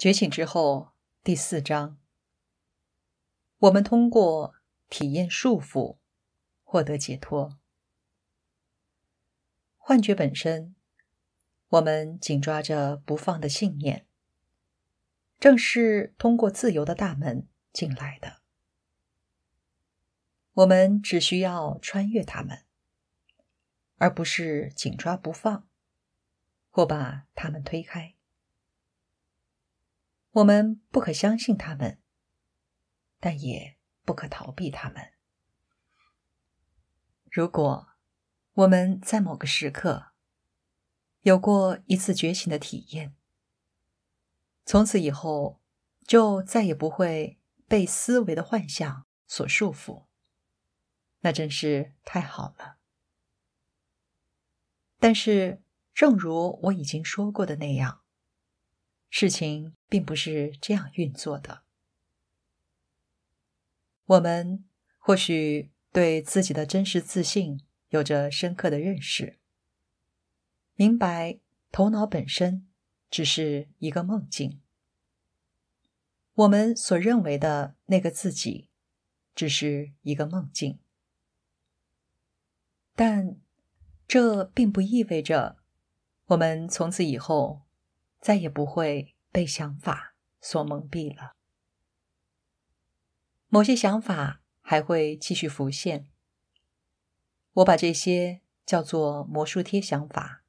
觉醒之后，第四章。我们通过体验束缚获得解脱。幻觉本身，我们紧抓着不放的信念，正是通过自由的大门进来的。我们只需要穿越它们，而不是紧抓不放，或把它们推开。我们不可相信他们，但也不可逃避他们。如果我们在某个时刻有过一次觉醒的体验，从此以后就再也不会被思维的幻象所束缚，那真是太好了。但是，正如我已经说过的那样。事情并不是这样运作的。我们或许对自己的真实自信有着深刻的认识，明白头脑本身只是一个梦境，我们所认为的那个自己只是一个梦境。但这并不意味着我们从此以后。再也不会被想法所蒙蔽了。某些想法还会继续浮现。我把这些叫做魔术贴想法，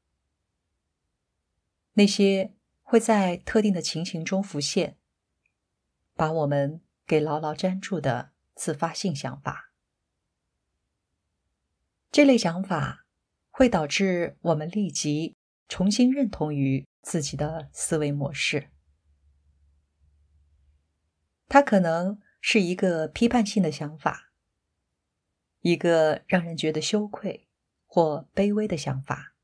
那些会在特定的情形中浮现，把我们给牢牢粘住的自发性想法。这类想法会导致我们立即重新认同于。自己的思维模式，它可能是一个批判性的想法，一个让人觉得羞愧或卑微的想法，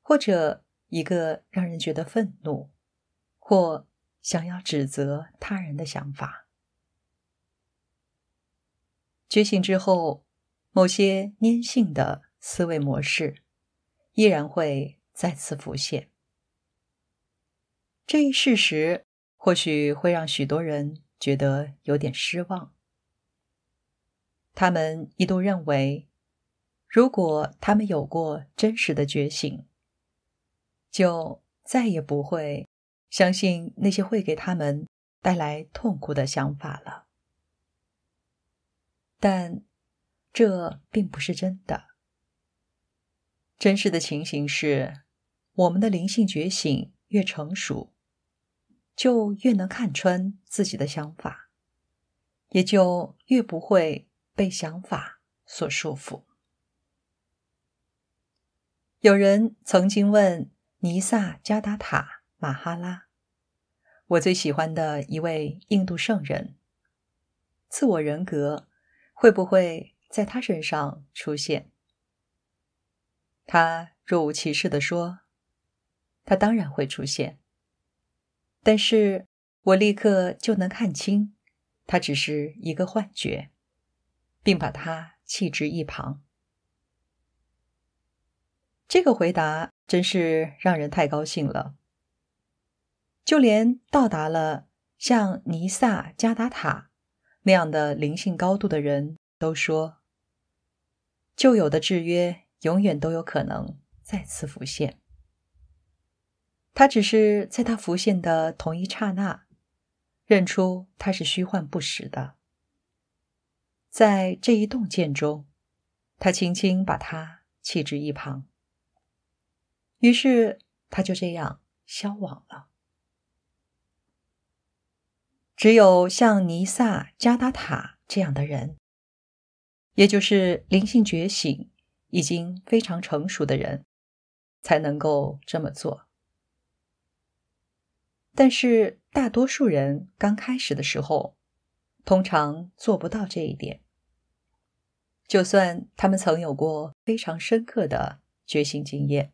或者一个让人觉得愤怒或想要指责他人的想法。觉醒之后，某些粘性的思维模式依然会。再次浮现这一事实，或许会让许多人觉得有点失望。他们一度认为，如果他们有过真实的觉醒，就再也不会相信那些会给他们带来痛苦的想法了。但这并不是真的。真实的情形是。我们的灵性觉醒越成熟，就越能看穿自己的想法，也就越不会被想法所束缚。有人曾经问尼萨加达塔马哈拉，我最喜欢的一位印度圣人，自我人格会不会在他身上出现？他若无其事的说。它当然会出现，但是我立刻就能看清，它只是一个幻觉，并把它弃之一旁。这个回答真是让人太高兴了。就连到达了像尼萨加达塔那样的灵性高度的人都说，旧有的制约永远都有可能再次浮现。他只是在他浮现的同一刹那，认出他是虚幻不实的。在这一动见中，他轻轻把它弃之一旁。于是他就这样消亡了。只有像尼萨加达塔这样的人，也就是灵性觉醒已经非常成熟的人，才能够这么做。但是，大多数人刚开始的时候，通常做不到这一点。就算他们曾有过非常深刻的觉醒经验，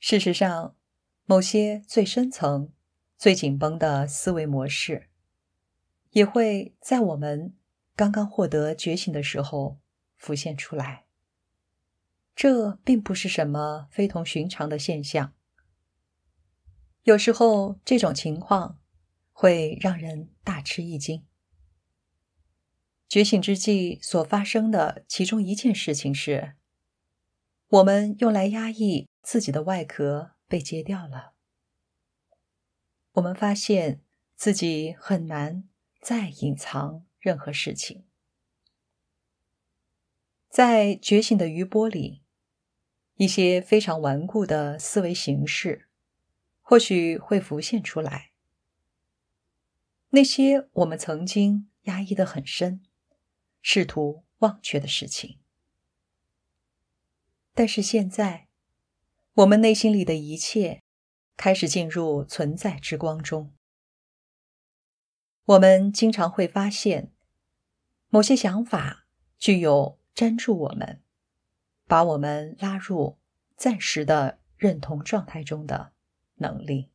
事实上，某些最深层、最紧绷的思维模式，也会在我们刚刚获得觉醒的时候浮现出来。这并不是什么非同寻常的现象。有时候这种情况会让人大吃一惊。觉醒之际所发生的其中一件事情是，我们用来压抑自己的外壳被揭掉了。我们发现自己很难再隐藏任何事情。在觉醒的余波里，一些非常顽固的思维形式。或许会浮现出来，那些我们曾经压抑的很深、试图忘却的事情。但是现在，我们内心里的一切开始进入存在之光中。我们经常会发现，某些想法具有粘住我们、把我们拉入暂时的认同状态中的。能力。